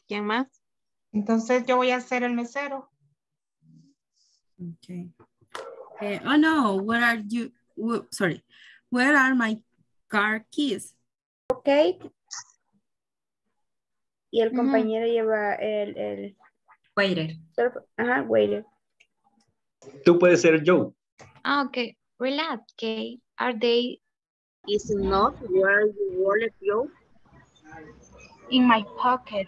¿Quién más? Entonces yo voy a ser el mesero. Okay. Eh, oh no, where are you? sorry, where are my car keys? Okay. Y el compañero lleva el, el... Waiter. Ajá, waiter. Tú puedes ser Joe. Ah, ok. Relax, okay. Are they... Is not where you wallet, Joe? In my pocket.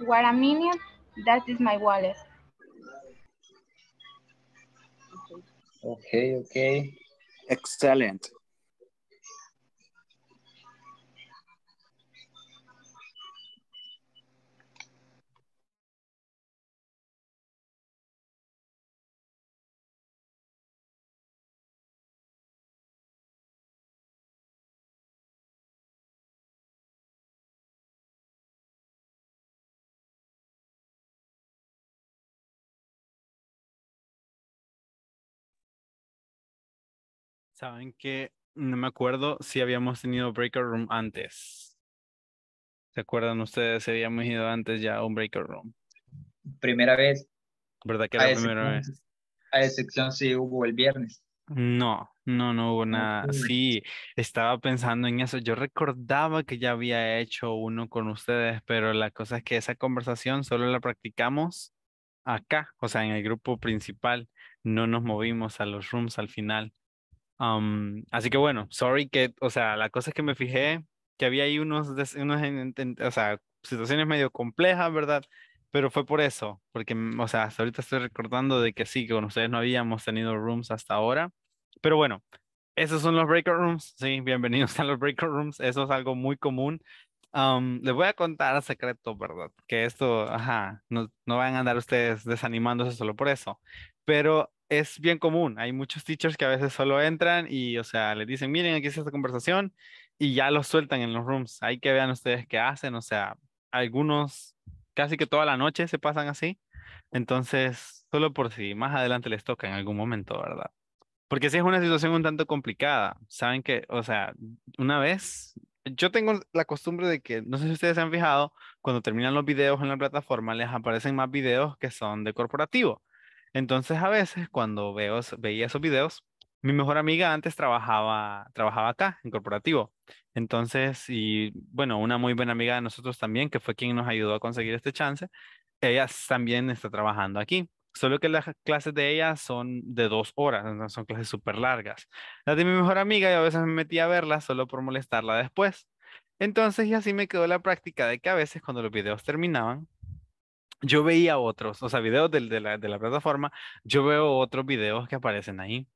What a minute. That is my wallet. Okay, okay. Excellent. Saben que no me acuerdo si habíamos tenido Breaker Room antes. ¿Se acuerdan ustedes si habíamos ido antes ya a un Breaker Room? Primera vez. ¿Verdad que era la primera vez? A excepción si hubo el viernes. No, no, no hubo nada. Sí, estaba pensando en eso. Yo recordaba que ya había hecho uno con ustedes, pero la cosa es que esa conversación solo la practicamos acá, o sea, en el grupo principal. No nos movimos a los rooms al final así que bueno, sorry que, o sea, la cosa es que me fijé que había ahí unos, unos o sea, situaciones medio complejas, ¿verdad? Pero fue por eso, porque, mm, o sea, ahorita estoy recordando de que sí, que con ustedes no habíamos tenido rooms hasta ahora. Pero bueno, esos son los breakout rooms, sí, bienvenidos a los breakout rooms, eso es algo muy común. Um, les voy a contar a secreto, ¿verdad? Que esto, ajá, no, no van a andar ustedes desanimándose solo por eso. Pero es bien común. Hay muchos teachers que a veces solo entran y, o sea, les dicen, miren, aquí está esta conversación y ya los sueltan en los rooms. hay que vean ustedes qué hacen. O sea, algunos casi que toda la noche se pasan así. Entonces, solo por si más adelante les toca en algún momento, ¿verdad? Porque si es una situación un tanto complicada, saben que, o sea, una vez, yo tengo la costumbre de que, no sé si ustedes se han fijado, cuando terminan los videos en la plataforma les aparecen más videos que son de corporativo. Entonces a veces cuando veo, veía esos videos, mi mejor amiga antes trabajaba, trabajaba acá en corporativo. Entonces, y bueno, una muy buena amiga de nosotros también, que fue quien nos ayudó a conseguir este chance, ella también está trabajando aquí. Solo que las clases de ella son de dos horas, son clases súper largas. Las de mi mejor amiga, yo a veces me metía a verla solo por molestarla después. Entonces, y así me quedó la práctica de que a veces cuando los videos terminaban, yo veía otros, o sea, videos de, de, la, la plataforma, yo veo otros videos que aparecen ahí.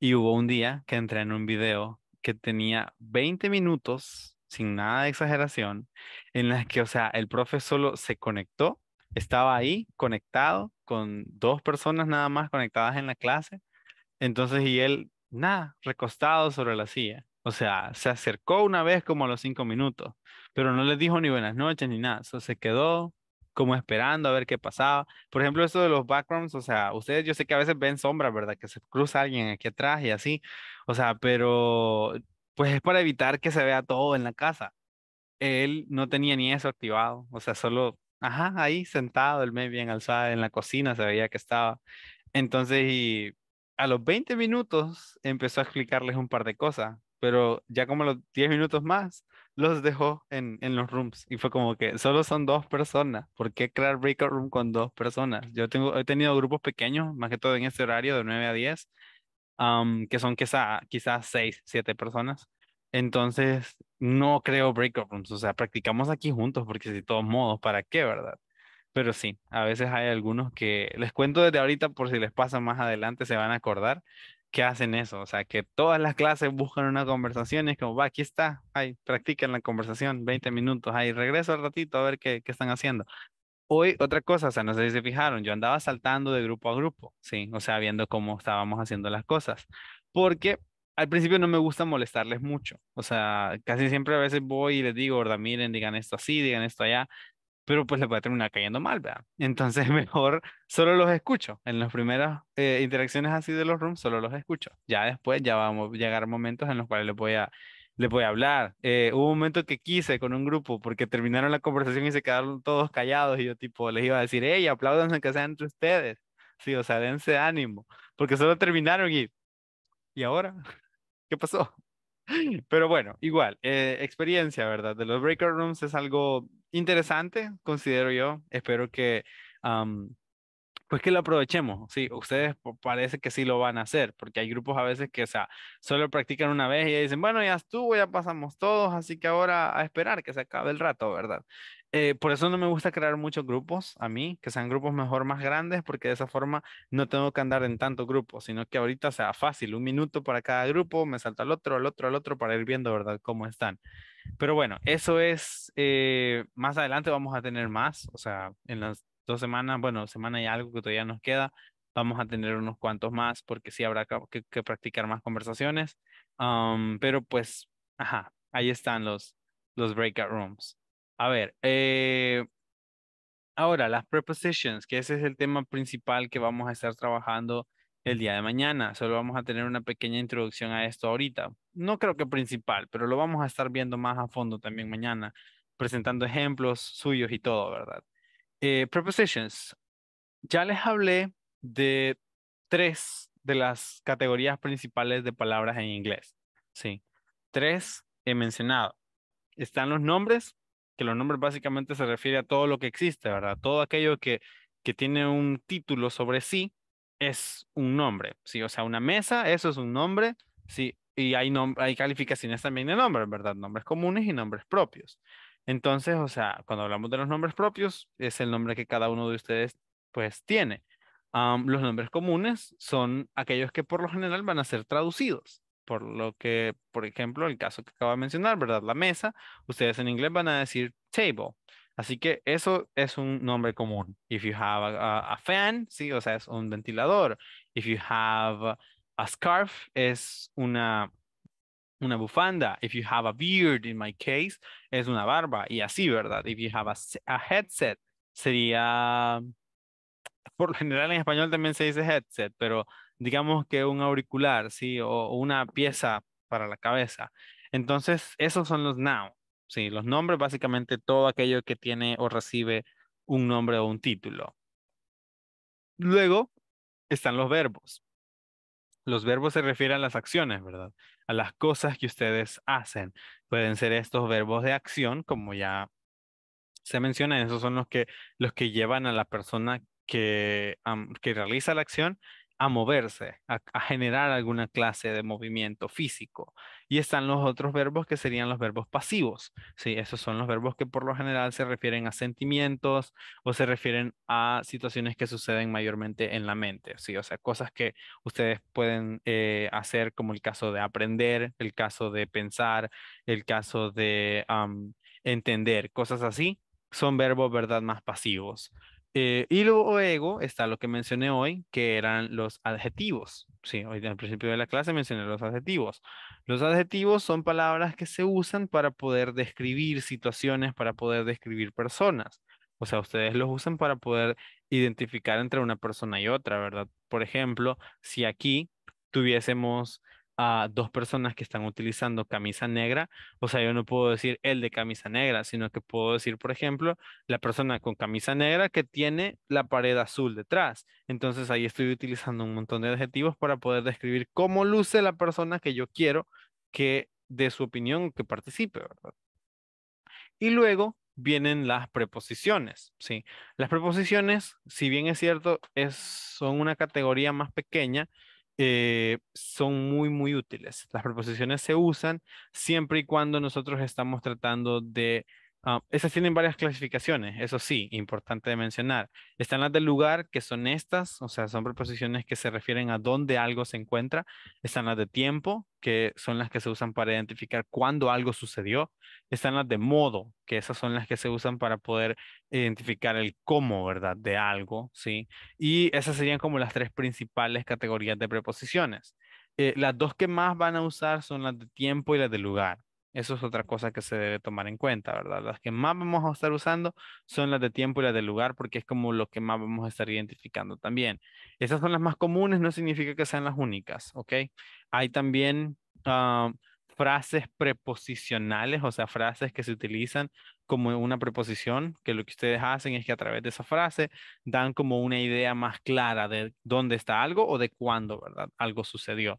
Y hubo un día que entré en un video que tenía 20 minutos, sin nada de exageración, en las que, o sea, el profe solo se conectó, estaba ahí conectado con dos personas nada más conectadas en la clase. Entonces, y él, nada, recostado sobre la silla. O sea, se acercó una vez como a los cinco minutos, pero no le dijo ni buenas noches ni nada. O se quedó como esperando a ver qué pasaba. Por ejemplo, esto de los backgrounds, o sea, ustedes yo sé que a veces ven sombras, ¿verdad? Que se cruza alguien aquí atrás y así, o sea, pero pues es para evitar que se vea todo en la casa. Él no tenía ni eso activado, o sea, solo, ajá, ahí sentado, el mes bien alzado en la cocina, se veía que estaba. Entonces, y a los 20 minutos empezó a explicarles un par de cosas, pero ya como los 10 minutos más, los dejó en, los rooms y fue como que solo son dos personas. ¿Por qué crear breakout room con dos personas? Yo tengo, he tenido grupos pequeños, más que todo en este horario de 9 a 10, que son quizá, quizás 6, 7 personas. Entonces, no creo breakout rooms, o sea, practicamos aquí juntos porque de todos modos, ¿para qué, verdad? Pero sí, a veces hay algunos que les cuento desde ahorita por si les pasa más adelante, se van a acordar que hacen eso, o sea, que todas las clases buscan una conversación y es como, va, aquí está, ahí, practican la conversación, 20 minutos, ahí regreso al ratito a ver qué, qué están haciendo. Hoy, otra cosa, o sea, no sé si se fijaron, yo andaba saltando de grupo a grupo, sí, o sea, viendo cómo estábamos haciendo las cosas, porque al principio no me gusta molestarles mucho, o sea, casi siempre a veces voy y les digo, verdad, miren, digan esto así, digan esto allá, pero pues le puede terminar cayendo mal, ¿verdad? Entonces mejor solo los escucho. En las primeras eh, interacciones así de los rooms, solo los escucho. Ya después ya vamos a llegar momentos en los cuales Le voy a, hablar. Eh, hubo un momento que quise con un grupo porque terminaron la conversación y se quedaron todos callados y yo tipo les iba a decir, hey, aplaudan que sean entre ustedes. Sí, o sea, dense ánimo, porque solo terminaron y... ¿Y ahora? ¿Qué pasó? Pero bueno, igual, eh, experiencia, ¿verdad? De los breaker rooms es algo interesante, considero yo. Espero que, pues que lo aprovechemos. Sí, ustedes parece que sí lo van a hacer, porque hay grupos a veces que o sea, solo practican una vez y dicen, bueno, ya estuvo, ya pasamos todos, así que ahora a esperar que se acabe el rato, ¿verdad? Eh, por eso no me gusta crear muchos grupos a mí, que sean grupos mejor más grandes, porque de esa forma no tengo que andar en tantos grupos, sino que ahorita sea fácil, un minuto para cada grupo, me salta al otro, al otro, al otro, para ir viendo, ¿verdad?, cómo están. Pero bueno, eso es, eh, más adelante vamos a tener más, o sea, en las dos semanas, bueno, semana y algo que todavía nos queda, vamos a tener unos cuantos más, porque sí habrá que, practicar más conversaciones, pero pues, ajá, ahí están los, los breakout rooms. A ver, eh, ahora las prepositions, que ese es el tema principal que vamos a estar trabajando el día de mañana. Solo vamos a tener una pequeña introducción a esto ahorita. No creo que principal, pero lo vamos a estar viendo más a fondo también mañana, presentando ejemplos suyos y todo, ¿verdad? Eh, prepositions. Ya les hablé de tres de las categorías principales de palabras en inglés. Sí, tres he mencionado. Están los nombres, los nombres básicamente se refiere a todo lo que existe, ¿verdad? Todo aquello que, que tiene un título sobre sí es un nombre, ¿sí? O sea, una mesa, eso es un nombre, ¿sí? Y hay, hay calificaciones también de nombres, ¿verdad? Nombres comunes y nombres propios. Entonces, o sea, cuando hablamos de los nombres propios, es el nombre que cada uno de ustedes, pues, tiene. los nombres comunes son aquellos que por lo general van a ser traducidos. Por lo que, por ejemplo, el caso que acabo de mencionar, ¿verdad? La mesa, ustedes en inglés van a decir table. Así que eso es un nombre común. If you have a, fan, sí, o sea, es un ventilador. If you have a scarf, es una, una bufanda. If you have a beard, in my case, es una barba. Y así, ¿verdad? If you have a, a headset, sería por lo general en español también se dice headset, pero digamos que un auricular, ¿sí? O, una pieza para la cabeza. Entonces, esos son los nouns, ¿sí? Los nombres, básicamente todo aquello que tiene o recibe un nombre o un título. Luego están los verbos. Los verbos se refieren a las acciones, ¿verdad? A las cosas que ustedes hacen. Pueden ser estos verbos de acción, como ya se menciona, esos son los que, los que llevan a la persona que, que realiza la acción a moverse, a, generar alguna clase de movimiento físico. Y están los otros verbos que serían los verbos pasivos. Sí, esos son los verbos que por lo general se refieren a sentimientos o se refieren a situaciones que suceden mayormente en la mente. Sí, o sea, cosas que ustedes pueden eh, hacer como el caso de aprender, el caso de pensar, el caso de entender, cosas así son verbos, ¿verdad?, más pasivos. Eh, y luego está lo que mencioné hoy, que eran los adjetivos. Sí, hoy al principio de la clase mencioné los adjetivos. Los adjetivos son palabras que se usan para poder describir situaciones, para poder describir personas. O sea, ustedes los usan para poder identificar entre una persona y otra, ¿verdad? Por ejemplo, si aquí tuviésemos a dos personas que están utilizando camisa negra, o sea, yo no puedo decir el de camisa negra, sino que puedo decir, por ejemplo, la persona con camisa negra que tiene la pared azul detrás. Entonces ahí estoy utilizando un montón de adjetivos para poder describir cómo luce la persona que yo quiero que de su opinión que participe, ¿verdad? Y luego vienen las preposiciones, ¿sí? Las preposiciones, si bien es cierto, es, son una categoría más pequeña, eh, son muy, muy útiles. Las preposiciones se usan siempre y cuando nosotros estamos tratando de Ah, esas tienen varias clasificaciones, eso sí, importante de mencionar. Están las de lugar, que son estas, o sea, son preposiciones que se refieren a dónde algo se encuentra. Están las de tiempo, que son las que se usan para identificar cuándo algo sucedió. Están las de modo, que esas son las que se usan para poder identificar el cómo, ¿verdad? De algo, ¿sí? Y esas serían como las tres principales categorías de preposiciones. Eh, las dos que más van a usar son las de tiempo y las de lugar. Eso es otra cosa que se debe tomar en cuenta, ¿verdad? Las que más vamos a estar usando son las de tiempo y las de lugar, porque es como lo que más vamos a estar identificando también. Esas son las más comunes, no significa que sean las únicas, ¿ok? Hay también ah, frases preposicionales, o sea, frases que se utilizan como una preposición, que lo que ustedes hacen es que a través de esa frase dan como una idea más clara de dónde está algo o de cuándo, ¿verdad? Algo sucedió.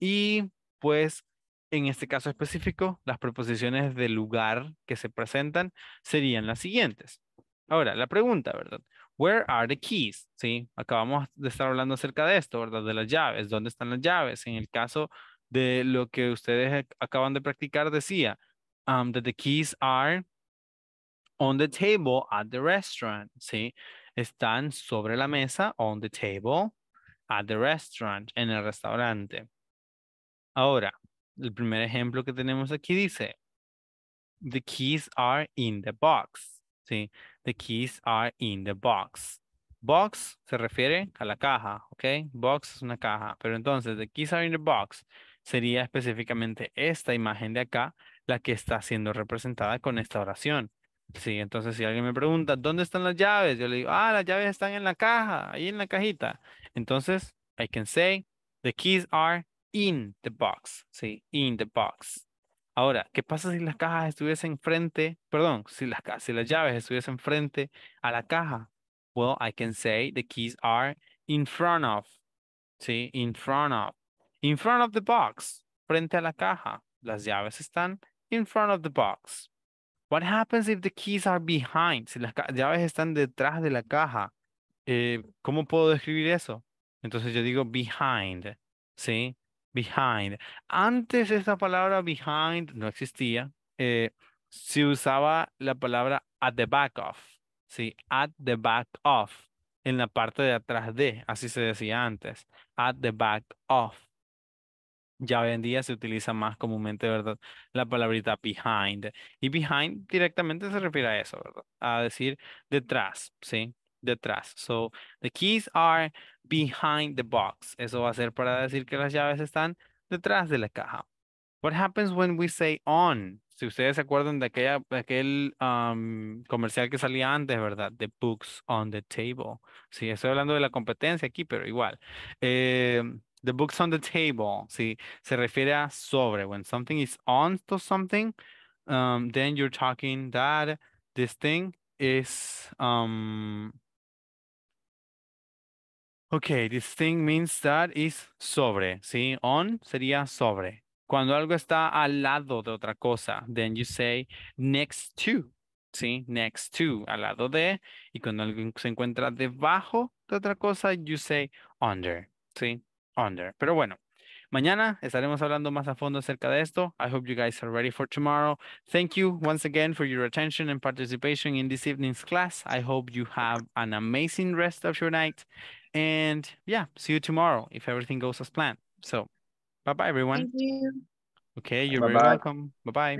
y pues en este caso específico, las proposiciones de lugar que se presentan serían las siguientes. Ahora, la pregunta, ¿verdad? Where are the keys? Sí, acabamos de estar hablando acerca de esto, ¿verdad? De las llaves, ¿dónde están las llaves? En el caso de lo que ustedes acaban de practicar decía um, that the keys are on the table at the restaurant, ¿sí? Están sobre la mesa, on the table, at the restaurant, en el restaurante. Ahora, el primer ejemplo que tenemos aquí dice, the keys are in the box. ¿sí? The keys are in the box. Box se refiere a la caja, ¿ok? Box es una caja, pero entonces the keys are in the box sería específicamente esta imagen de acá la que está siendo representada con esta oración. Sí, entonces si alguien me pregunta, ¿dónde están las llaves? Yo le digo, ah, las llaves están en la caja, ahí en la cajita. Entonces, I can say, the keys are in the box, ¿sí? In the box. Ahora, ¿qué pasa si las cajas estuviesen frente, perdón, si las, si las llaves estuviesen frente a la caja? Well, I can say the keys are in front of, ¿sí? In front of. In front of the box, frente a la caja. Las llaves están in front of the box. What happens if the keys are behind? Si las llaves están detrás de la caja, eh, ¿cómo puedo describir eso? Entonces yo digo behind, ¿sí? Behind. Antes esta palabra behind no existía. Eh, se usaba la palabra at the back of. Sí, at the back of. En la parte de atrás de, así se decía antes. At the back of. Ya hoy en día se utiliza más comúnmente, ¿verdad? La palabrita behind. Y behind directamente se refiere a eso, ¿verdad? A decir detrás, ¿sí? detrás. So the keys are behind the box. Eso va a ser para decir que las llaves están detrás de la caja. What happens when we say on? Si ustedes se acuerdan de, aquella, de aquel um, comercial que salía antes, ¿verdad? The books on the table. Sí, estoy hablando de la competencia aquí, pero igual. Eh, the books on the table. Sí, se refiere a sobre. When something is on to something, um, then you're talking that this thing is um, Ok, this thing means that is sobre, ¿sí? On sería sobre. Cuando algo está al lado de otra cosa, then you say next to, ¿sí? Next to, al lado de. Y cuando algo se encuentra debajo de otra cosa, you say under, ¿sí? Under. Pero bueno, Mañana estaremos hablando más a fondo acerca de esto. I hope you guys are ready for tomorrow. Thank you once again for your attention and participation in this evening's class. I hope you have an amazing rest of your night and yeah, see you tomorrow if everything goes as planned. So bye-bye, everyone. Thank you. Okay, you're bye -bye. very welcome. Bye-bye.